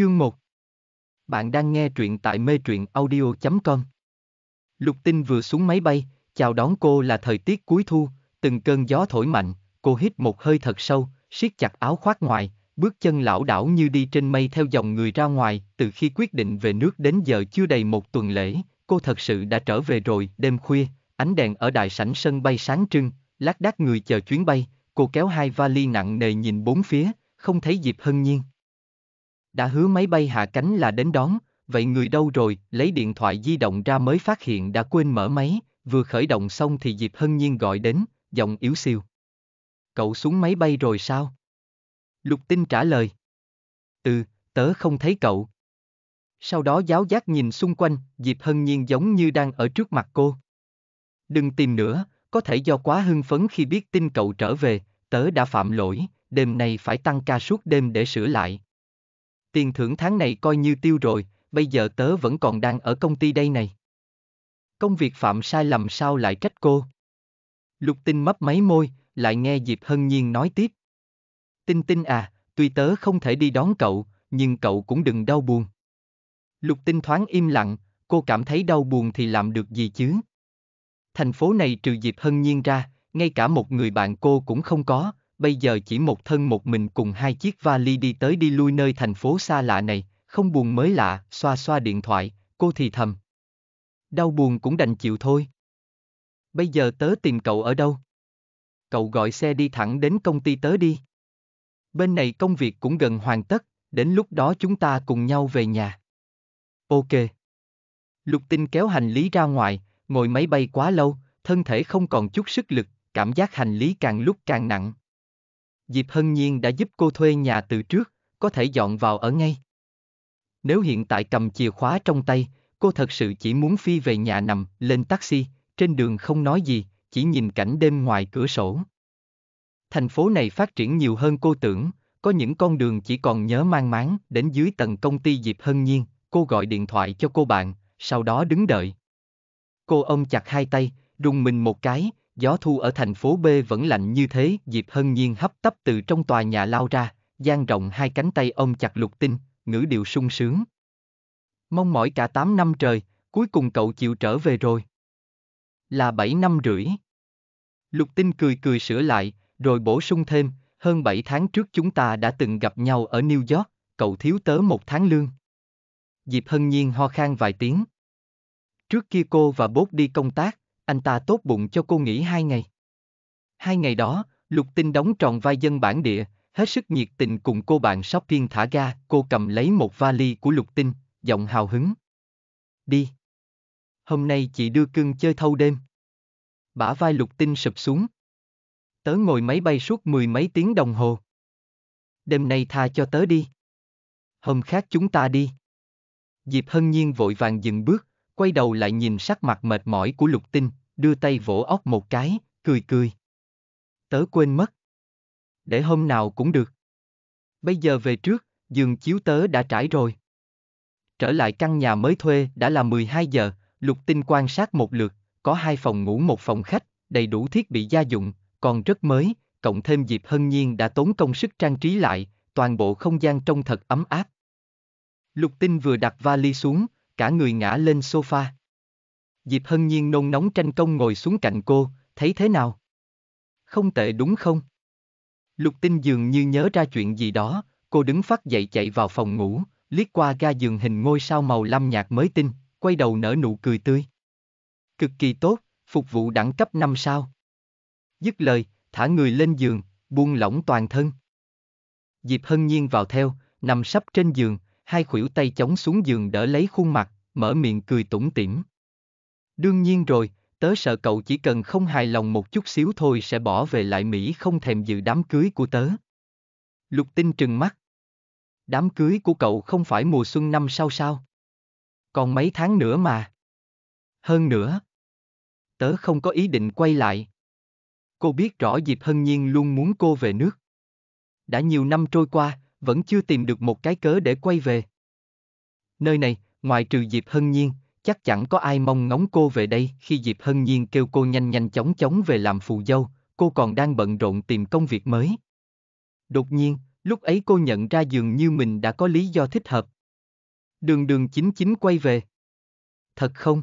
Chương 1 Bạn đang nghe truyện tại mê truyện audio.com Lục tinh vừa xuống máy bay, chào đón cô là thời tiết cuối thu, từng cơn gió thổi mạnh, cô hít một hơi thật sâu, siết chặt áo khoác ngoài, bước chân lão đảo như đi trên mây theo dòng người ra ngoài, từ khi quyết định về nước đến giờ chưa đầy một tuần lễ, cô thật sự đã trở về rồi, đêm khuya, ánh đèn ở đại sảnh sân bay sáng trưng, lác đác người chờ chuyến bay, cô kéo hai vali nặng nề nhìn bốn phía, không thấy Diệp Hân Nhiên đã hứa máy bay hạ cánh là đến đón, vậy người đâu rồi, lấy điện thoại di động ra mới phát hiện đã quên mở máy, vừa khởi động xong thì Diệp Hân Nhiên gọi đến, giọng yếu siêu. Cậu xuống máy bay rồi sao? Lục Tinh trả lời. Ừ, tớ không thấy cậu. Sau đó giáo giác nhìn xung quanh, Diệp Hân Nhiên giống như đang ở trước mặt cô. Đừng tìm nữa, có thể do quá hưng phấn khi biết tin cậu trở về, tớ đã phạm lỗi, đêm nay phải tăng ca suốt đêm để sửa lại, tiền thưởng tháng này coi như tiêu rồi, bây giờ tớ vẫn còn đang ở công ty đây này. Công việc phạm sai lầm sao lại trách cô? Lục tinh mấp máy môi, lại nghe Diệp Hân Nhiên nói tiếp. Tinh tinh à, tuy tớ không thể đi đón cậu, nhưng cậu cũng đừng đau buồn. Lục tinh thoáng im lặng, cô cảm thấy đau buồn thì làm được gì chứ? Thành phố này trừ Diệp Hân Nhiên ra, ngay cả một người bạn cô cũng không có, bây giờ chỉ một thân một mình cùng hai chiếc vali đi tới đi lui nơi thành phố xa lạ này, không buồn mới lạ, xoa xoa điện thoại, cô thì thầm. Đau buồn cũng đành chịu thôi. Bây giờ tớ tìm cậu ở đâu? Cậu gọi xe đi thẳng đến công ty tớ đi. Bên này công việc cũng gần hoàn tất, đến lúc đó chúng ta cùng nhau về nhà. Ok. Lục tinh kéo hành lý ra ngoài, ngồi máy bay quá lâu, thân thể không còn chút sức lực, cảm giác hành lý càng lúc càng nặng, Diệp Hân Nhiên đã giúp cô thuê nhà từ trước, có thể dọn vào ở ngay. Nếu hiện tại cầm chìa khóa trong tay, cô thật sự chỉ muốn phi về nhà nằm, lên taxi, trên đường không nói gì, chỉ nhìn cảnh đêm ngoài cửa sổ. Thành phố này phát triển nhiều hơn cô tưởng, có những con đường chỉ còn nhớ mang máng, đến dưới tầng công ty Diệp Hân Nhiên, cô gọi điện thoại cho cô bạn, sau đó đứng đợi. Cô ôm chặt hai tay, rùng mình một cái, gió thu ở thành phố B vẫn lạnh như thế, Diệp Hân Nhiên hấp tấp từ trong tòa nhà lao ra, dang rộng hai cánh tay ông chặt lục tinh, ngữ điệu sung sướng. Mong mỏi cả 8 năm trời, cuối cùng cậu chịu trở về rồi. Là 7 năm rưỡi. Lục tinh cười cười sửa lại, rồi bổ sung thêm, hơn 7 tháng trước chúng ta đã từng gặp nhau ở New York, cậu thiếu tớ một tháng lương. Diệp Hân Nhiên ho khan vài tiếng. Trước kia cô và Bốt đi công tác, anh ta tốt bụng cho cô nghỉ hai ngày. Hai ngày đó, Lục Tinh đóng tròn vai dân bản địa, hết sức nhiệt tình cùng cô bạn shopping thả ga, cô cầm lấy một vali của Lục Tinh, giọng hào hứng. Đi. Hôm nay chị đưa cưng chơi thâu đêm. Bả vai Lục Tinh sụp xuống. Tớ ngồi máy bay suốt mười mấy tiếng đồng hồ. Đêm nay tha cho tớ đi. Hôm khác chúng ta đi. Diệp Hân Nhiên vội vàng dừng bước, quay đầu lại nhìn sắc mặt mệt mỏi của lục tinh, đưa tay vỗ óc một cái, cười cười. Tớ quên mất. Để hôm nào cũng được. Bây giờ về trước, giường chiếu tớ đã trải rồi. Trở lại căn nhà mới thuê đã là 12 giờ, lục tinh quan sát một lượt, có hai phòng ngủ một phòng khách, đầy đủ thiết bị gia dụng, còn rất mới, cộng thêm dịp hân nhiên đã tốn công sức trang trí lại, toàn bộ không gian trông thật ấm áp. Lục tinh vừa đặt vali xuống, cả người ngã lên sofa. Diệp Hân Nhiên nôn nóng tranh công ngồi xuống cạnh cô, thấy thế nào? Không tệ đúng không? Lục tinh dường như nhớ ra chuyện gì đó, cô đứng phát dậy chạy vào phòng ngủ, liếc qua ga giường hình ngôi sao màu lam nhạt mới tinh, quay đầu nở nụ cười tươi. Cực kỳ tốt, phục vụ đẳng cấp 5 sao. Dứt lời, thả người lên giường, buông lỏng toàn thân. Diệp Hân Nhiên vào theo, nằm sắp trên giường, hai khuỷu tay chống xuống giường đỡ lấy khuôn mặt, mở miệng cười tủm tỉm. Đương nhiên rồi, tớ sợ cậu chỉ cần không hài lòng một chút xíu thôi sẽ bỏ về lại Mỹ không thèm dự đám cưới của tớ. Lục tinh trừng mắt. Đám cưới của cậu không phải mùa xuân năm sau sao? Còn mấy tháng nữa mà. Hơn nữa. Tớ không có ý định quay lại. Cô biết rõ Diệp Hân Nhiên luôn muốn cô về nước. Đã nhiều năm trôi qua, vẫn chưa tìm được một cái cớ để quay về. Nơi này, ngoài trừ Diệp Hân Nhiên, chắc chẳng có ai mong ngóng cô về đây khi Diệp Hân Nhiên kêu cô nhanh nhanh chóng chóng về làm phù dâu, cô còn đang bận rộn tìm công việc mới. Đột nhiên, lúc ấy cô nhận ra dường như mình đã có lý do thích hợp. Đường đường chính chính quay về. Thật không?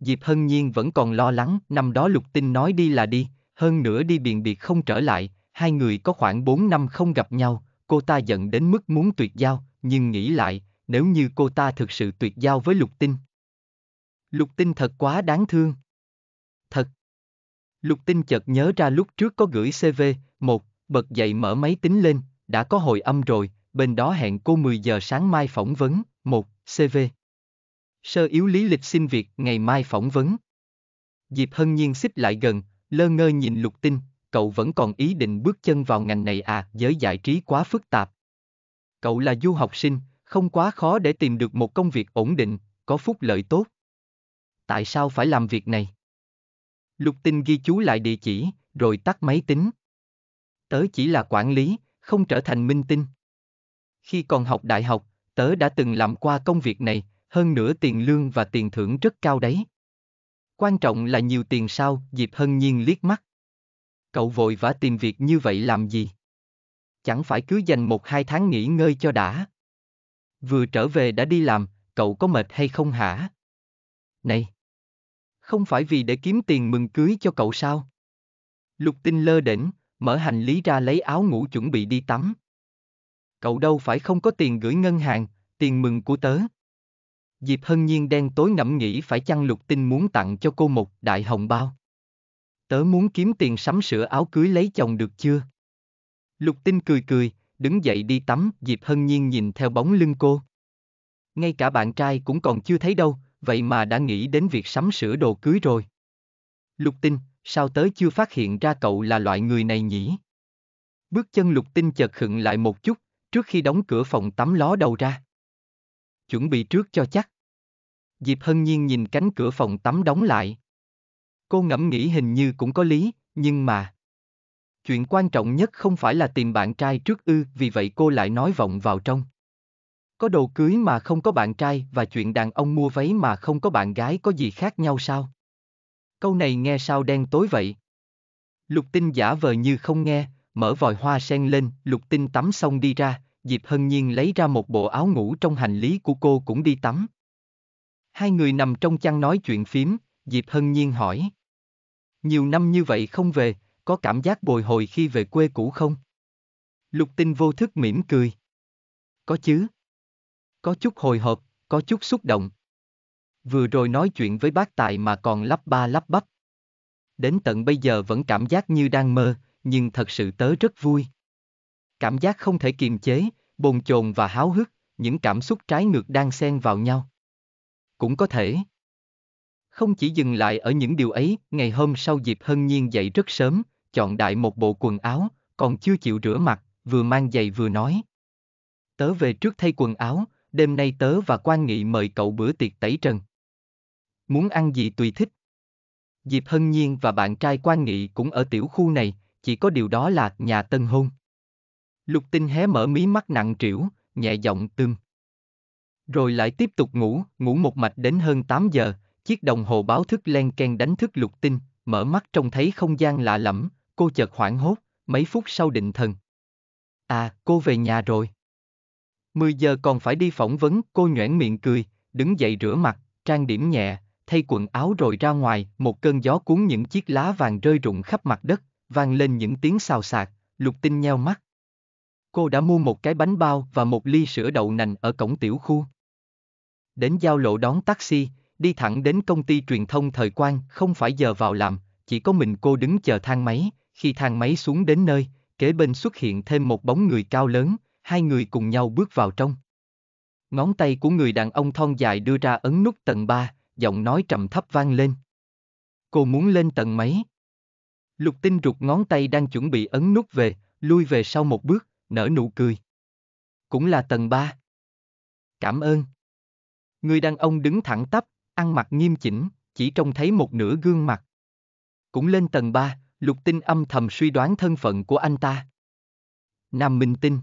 Diệp Hân Nhiên vẫn còn lo lắng, năm đó Lục Tinh nói đi là đi, hơn nữa đi biện biệt không trở lại, hai người có khoảng 4 năm không gặp nhau, cô ta giận đến mức muốn tuyệt giao, nhưng nghĩ lại, nếu như cô ta thực sự tuyệt giao với lục tinh. Lục tinh thật quá đáng thương. Thật. Lục tinh chợt nhớ ra lúc trước có gửi CV, một, bật dậy mở máy tính lên, đã có hồi âm rồi, bên đó hẹn cô 10 giờ sáng mai phỏng vấn, một, CV. Sơ yếu lý lịch xin việc ngày mai phỏng vấn. Diệp Hân Nhiên xích lại gần, lơ ngơ nhìn lục tinh, cậu vẫn còn ý định bước chân vào ngành này à, giới giải trí quá phức tạp. Cậu là du học sinh, không quá khó để tìm được một công việc ổn định, có phúc lợi tốt. Tại sao phải làm việc này? Lục tinh ghi chú lại địa chỉ, rồi tắt máy tính. Tớ chỉ là quản lý, không trở thành minh tinh. Khi còn học đại học, tớ đã từng làm qua công việc này, hơn nữa tiền lương và tiền thưởng rất cao đấy. Quan trọng là nhiều tiền sao, dịp Hân Nhiên liếc mắt. Cậu vội vã tìm việc như vậy làm gì? Chẳng phải cứ dành một hai tháng nghỉ ngơi cho đã. Vừa trở về đã đi làm, cậu có mệt hay không hả? Này! Không phải vì để kiếm tiền mừng cưới cho cậu sao? Lục tinh lơ đỉnh, mở hành lý ra lấy áo ngủ chuẩn bị đi tắm. Cậu đâu phải không có tiền gửi ngân hàng, tiền mừng của tớ. Diệp Hân Nhiên đen tối ngẫm nghĩ phải chăng Lục Tinh muốn tặng cho cô một đại hồng bao tớ muốn kiếm tiền sắm sửa áo cưới lấy chồng được chưa? Lục tinh cười cười, đứng dậy đi tắm, Diệp Hân Nhiên nhìn theo bóng lưng cô. Ngay cả bạn trai cũng còn chưa thấy đâu, vậy mà đã nghĩ đến việc sắm sửa đồ cưới rồi. Lục tinh, sao tớ chưa phát hiện ra cậu là loại người này nhỉ? Bước chân lục tinh chợt khựng lại một chút, trước khi đóng cửa phòng tắm ló đầu ra. Chuẩn bị trước cho chắc. Diệp Hân Nhiên nhìn cánh cửa phòng tắm đóng lại, Cô ngẫm nghĩ hình như cũng có lý, nhưng mà... Chuyện quan trọng nhất không phải là tìm bạn trai trước ư, vì vậy cô lại nói vọng vào trong. Có đồ cưới mà không có bạn trai và chuyện đàn ông mua váy mà không có bạn gái có gì khác nhau sao? Câu này nghe sao đen tối vậy? Lục tinh giả vờ như không nghe, mở vòi hoa sen lên, lục tinh tắm xong đi ra, Diệp Hân Nhiên lấy ra một bộ áo ngủ trong hành lý của cô cũng đi tắm. Hai người nằm trong chăn nói chuyện phím, Diệp Hân Nhiên hỏi. Nhiều năm như vậy không về, có cảm giác bồi hồi khi về quê cũ không? Lục tinh vô thức mỉm cười. Có chứ. Có chút hồi hộp, có chút xúc động. Vừa rồi nói chuyện với bác Tài mà còn lắp ba lắp bắp. Đến tận bây giờ vẫn cảm giác như đang mơ, nhưng thật sự tớ rất vui. Cảm giác không thể kiềm chế, bồn chồn và háo hức, những cảm xúc trái ngược đang xen vào nhau. Cũng có thể. Không chỉ dừng lại ở những điều ấy, ngày hôm sau dịp Hân Nhiên dậy rất sớm, chọn đại một bộ quần áo, còn chưa chịu rửa mặt, vừa mang giày vừa nói. Tớ về trước thay quần áo, đêm nay tớ và quan nghị mời cậu bữa tiệc tẩy trần. Muốn ăn gì tùy thích. dịp Hân Nhiên và bạn trai quan nghị cũng ở tiểu khu này, chỉ có điều đó là nhà tân hôn. Lục tinh hé mở mí mắt nặng trĩu, nhẹ giọng tương. Rồi lại tiếp tục ngủ, ngủ một mạch đến hơn 8 giờ, Chiếc đồng hồ báo thức len ken đánh thức lục tinh, mở mắt trông thấy không gian lạ lẫm, cô chợt hoảng hốt, mấy phút sau định thần. À, cô về nhà rồi. mười giờ còn phải đi phỏng vấn, cô nhoẻn miệng cười, đứng dậy rửa mặt, trang điểm nhẹ, thay quần áo rồi ra ngoài, một cơn gió cuốn những chiếc lá vàng rơi rụng khắp mặt đất, vang lên những tiếng xào xạc, lục tinh nheo mắt. Cô đã mua một cái bánh bao và một ly sữa đậu nành ở cổng tiểu khu. Đến giao lộ đón taxi, đi thẳng đến công ty truyền thông thời quan, không phải giờ vào làm, chỉ có mình cô đứng chờ thang máy, khi thang máy xuống đến nơi, kế bên xuất hiện thêm một bóng người cao lớn, hai người cùng nhau bước vào trong. Ngón tay của người đàn ông thon dài đưa ra ấn nút tầng ba, giọng nói trầm thấp vang lên. Cô muốn lên tầng mấy? Lục tinh rụt ngón tay đang chuẩn bị ấn nút về, lui về sau một bước, nở nụ cười. Cũng là tầng ba. Cảm ơn. Người đàn ông đứng thẳng tắp, ăn mặc nghiêm chỉnh, chỉ trông thấy một nửa gương mặt. Cũng lên tầng 3, lục tinh âm thầm suy đoán thân phận của anh ta. Nam Minh Tinh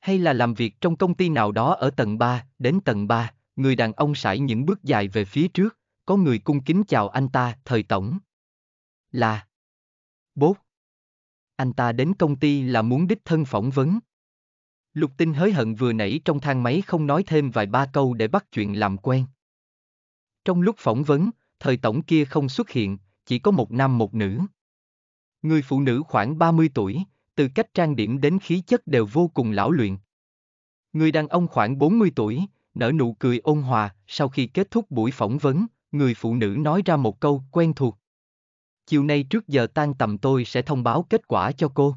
Hay là làm việc trong công ty nào đó ở tầng 3, đến tầng 3, người đàn ông sải những bước dài về phía trước, có người cung kính chào anh ta, thời tổng. Là Bố Anh ta đến công ty là muốn đích thân phỏng vấn. Lục tinh hới hận vừa nãy trong thang máy không nói thêm vài ba câu để bắt chuyện làm quen. Trong lúc phỏng vấn, thời tổng kia không xuất hiện, chỉ có một nam một nữ. Người phụ nữ khoảng 30 tuổi, từ cách trang điểm đến khí chất đều vô cùng lão luyện. Người đàn ông khoảng 40 tuổi, nở nụ cười ôn hòa, sau khi kết thúc buổi phỏng vấn, người phụ nữ nói ra một câu quen thuộc. Chiều nay trước giờ tan tầm tôi sẽ thông báo kết quả cho cô.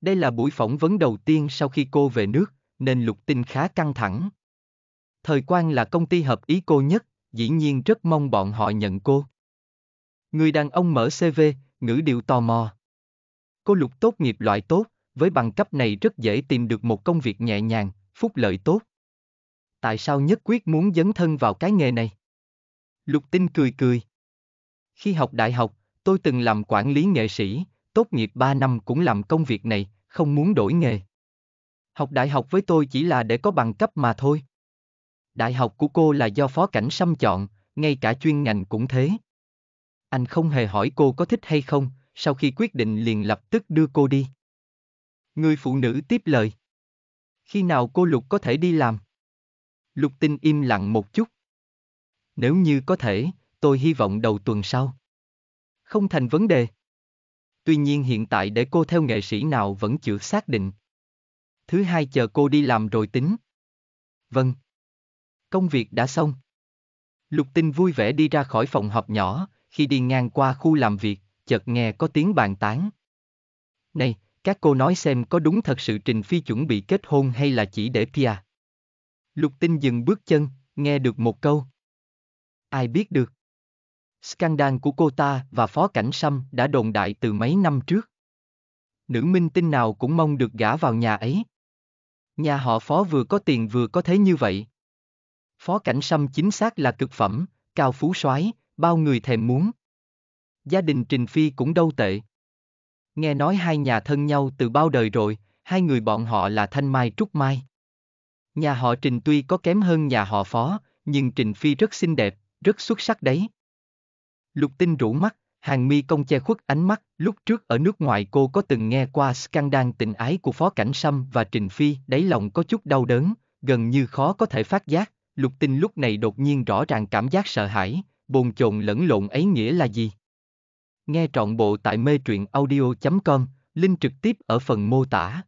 Đây là buổi phỏng vấn đầu tiên sau khi cô về nước, nên lục tinh khá căng thẳng. Thời quan là công ty hợp ý cô nhất, dĩ nhiên rất mong bọn họ nhận cô. Người đàn ông mở CV, ngữ điệu tò mò. Cô Lục tốt nghiệp loại tốt, với bằng cấp này rất dễ tìm được một công việc nhẹ nhàng, phúc lợi tốt. Tại sao nhất quyết muốn dấn thân vào cái nghề này? Lục Tinh cười cười. Khi học đại học, tôi từng làm quản lý nghệ sĩ, tốt nghiệp 3 năm cũng làm công việc này, không muốn đổi nghề. Học đại học với tôi chỉ là để có bằng cấp mà thôi. Đại học của cô là do Phó Cảnh Sâm chọn, ngay cả chuyên ngành cũng thế. Anh không hề hỏi cô có thích hay không, sau khi quyết định liền lập tức đưa cô đi. Người phụ nữ tiếp lời. Khi nào cô Lục có thể đi làm? Lục Tinh im lặng một chút. Nếu như có thể, tôi hy vọng đầu tuần sau. Không thành vấn đề. Tuy nhiên hiện tại để cô theo nghệ sĩ nào vẫn chưa xác định. Thứ hai chờ cô đi làm rồi tính. Vâng công việc đã xong. Lục Tinh vui vẻ đi ra khỏi phòng họp nhỏ, khi đi ngang qua khu làm việc, chợt nghe có tiếng bàn tán. Này, các cô nói xem có đúng thật sự Trình Phi chuẩn bị kết hôn hay là chỉ để Pia? Lục Tinh dừng bước chân, nghe được một câu. Ai biết được? Scandal của cô ta và Phó Cảnh Sâm đã đồn đại từ mấy năm trước. Nữ minh tinh nào cũng mong được gả vào nhà ấy. Nhà họ Phó vừa có tiền vừa có thế như vậy. Phó Cảnh Sâm chính xác là cực phẩm, cao phú soái, bao người thèm muốn. Gia đình Trình Phi cũng đâu tệ. Nghe nói hai nhà thân nhau từ bao đời rồi, hai người bọn họ là Thanh Mai Trúc Mai. Nhà họ Trình tuy có kém hơn nhà họ Phó, nhưng Trình Phi rất xinh đẹp, rất xuất sắc đấy. Lục Tinh rũ mắt, hàng mi công che khuất ánh mắt, lúc trước ở nước ngoài cô có từng nghe qua scandal tình ái của Phó Cảnh Sâm và Trình Phi, đáy lòng có chút đau đớn, gần như khó có thể phát giác. Lục Tinh lúc này đột nhiên rõ ràng cảm giác sợ hãi, bồn chồn lẫn lộn ấy nghĩa là gì? Nghe trọn bộ tại mê truyện audio.com, link trực tiếp ở phần mô tả.